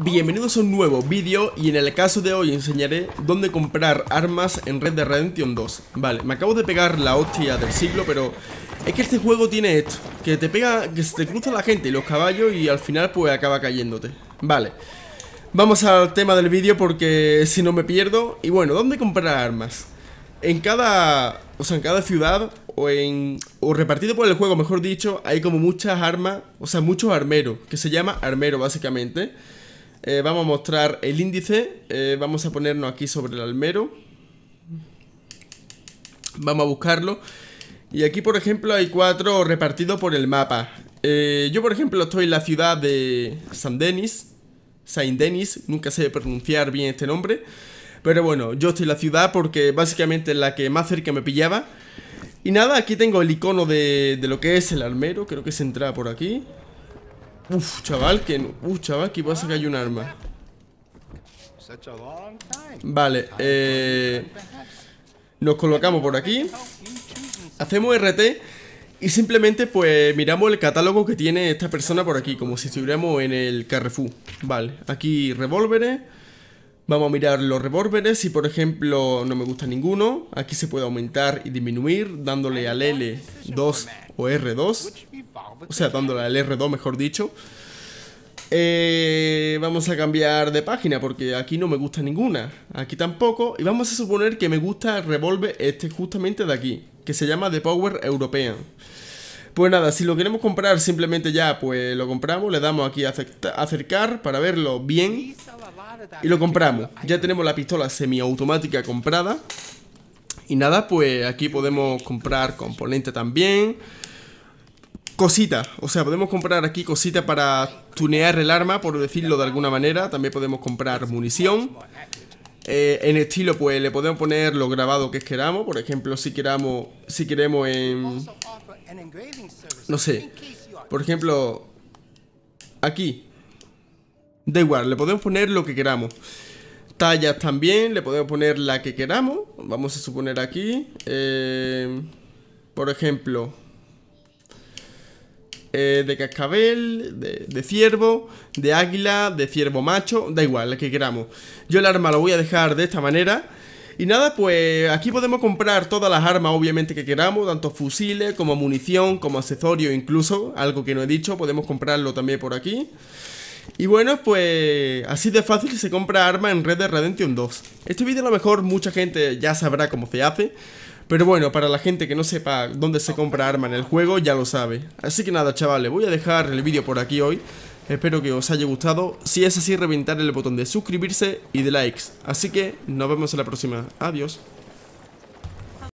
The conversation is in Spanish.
Bienvenidos a un nuevo vídeo y en el caso de hoy enseñaré dónde comprar armas en Red de Redemption 2 Vale, me acabo de pegar la hostia del siglo, pero es que este juego tiene esto Que te pega, que se te cruza la gente y los caballos y al final pues acaba cayéndote Vale, vamos al tema del vídeo porque si no me pierdo Y bueno, ¿dónde comprar armas? En cada, o sea, en cada ciudad o en o repartido por el juego, mejor dicho, hay como muchas armas, o sea, muchos armeros, que se llama armero básicamente eh, vamos a mostrar el índice. Eh, vamos a ponernos aquí sobre el almero. Vamos a buscarlo. Y aquí, por ejemplo, hay cuatro repartidos por el mapa. Eh, yo, por ejemplo, estoy en la ciudad de San Denis. Saint Denis, nunca sé pronunciar bien este nombre. Pero bueno, yo estoy en la ciudad porque básicamente es la que más cerca me pillaba. Y nada, aquí tengo el icono de, lo que es el almero, Creo que se entra por aquí. Uf, chaval, que... Uf, chaval, aquí pasa que hay un arma Vale, eh... Nos colocamos por aquí Hacemos RT Y simplemente pues miramos el catálogo que tiene esta persona por aquí Como si estuviéramos en el Carrefour Vale, aquí revólveres Vamos a mirar los revólveres, y por ejemplo no me gusta ninguno, aquí se puede aumentar y disminuir dándole al L2 o R2, o sea, dándole al R2 mejor dicho. Eh, vamos a cambiar de página porque aquí no me gusta ninguna, aquí tampoco, y vamos a suponer que me gusta el revólver este justamente de aquí, que se llama The Power European. Pues nada, si lo queremos comprar simplemente ya, pues lo compramos, le damos aquí a acercar para verlo bien y lo compramos. Ya tenemos la pistola semiautomática comprada. Y nada, pues aquí podemos comprar componente también. Cositas, o sea, podemos comprar aquí cositas para tunear el arma, por decirlo de alguna manera. También podemos comprar munición. Eh, en estilo, pues le podemos poner lo grabado que queramos. Por ejemplo, si queramos, si queremos en no sé. Por ejemplo, aquí. Da igual, le podemos poner lo que queramos. Tallas también, le podemos poner la que queramos. Vamos a suponer aquí. Em, por ejemplo, eh, de cascabel, de, de, ciervo, de águila, de ciervo macho, da igual, la que queramos. Yo el arma lo voy a dejar de esta manera y nada, pues aquí podemos comprar todas las armas obviamente que queramos, tanto fusiles como munición, como accesorio incluso, algo que no he dicho, podemos comprarlo también por aquí. Y bueno, pues así de fácil se compra arma en Red Dead Redemption 2. Este vídeo a lo mejor mucha gente ya sabrá cómo se hace, pero bueno, para la gente que no sepa dónde se compra arma en el juego, ya lo sabe. Así que nada, chavales, voy a dejar el vídeo por aquí hoy. Espero que os haya gustado, si es así reventar el botón de suscribirse y de likes. Así que nos vemos en la próxima, adiós.